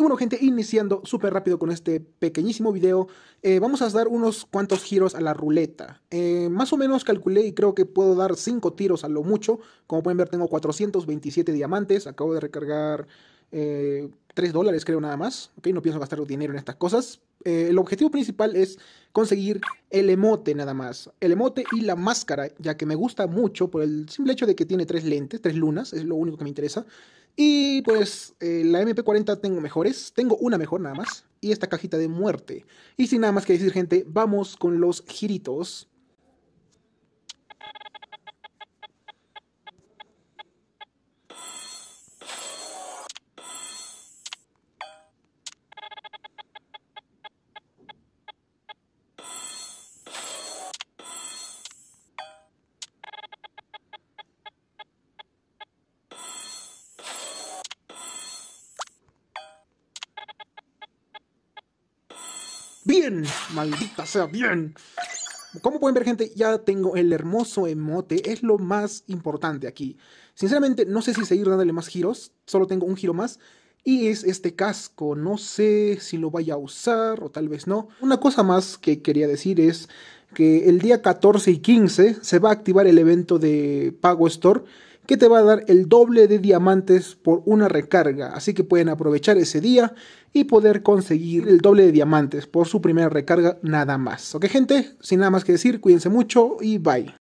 Y bueno, gente, iniciando súper rápido con este pequeñísimo video, eh, vamos a dar unos cuantos giros a la ruleta. Eh, más o menos calculé y creo que puedo dar 5 tiros a lo mucho. Como pueden ver, tengo 427 diamantes, acabo de recargar 3 eh, dólares creo nada más. Okay, no pienso gastar dinero en estas cosas. el objetivo principal es conseguir el emote nada más. El emote y la máscara, ya que me gusta mucho por el simple hecho de que tiene tres lentes, tres lunas, es lo único que me interesa. Y pues eh, la MP40 tengo mejores, tengo una mejor nada más, y esta cajita de muerte. Y sin nada más que decir gente, vamos con los giritos. Bien, maldita sea, bien. Como pueden ver, gente, ya tengo el hermoso emote. Es lo más importante aquí. Sinceramente, no sé si seguir dándole más giros. Solo tengo un giro más. Y es este casco. No sé si lo vaya a usar o tal vez no. Una cosa más que quería decir es que el día 14 y 15 se va a activar el evento de Pago Store que te va a dar el doble de diamantes por una recarga. Así que pueden aprovechar ese día y poder conseguir el doble de diamantes por su primera recarga nada más. Ok gente, sin nada más que decir, cuídense mucho y bye.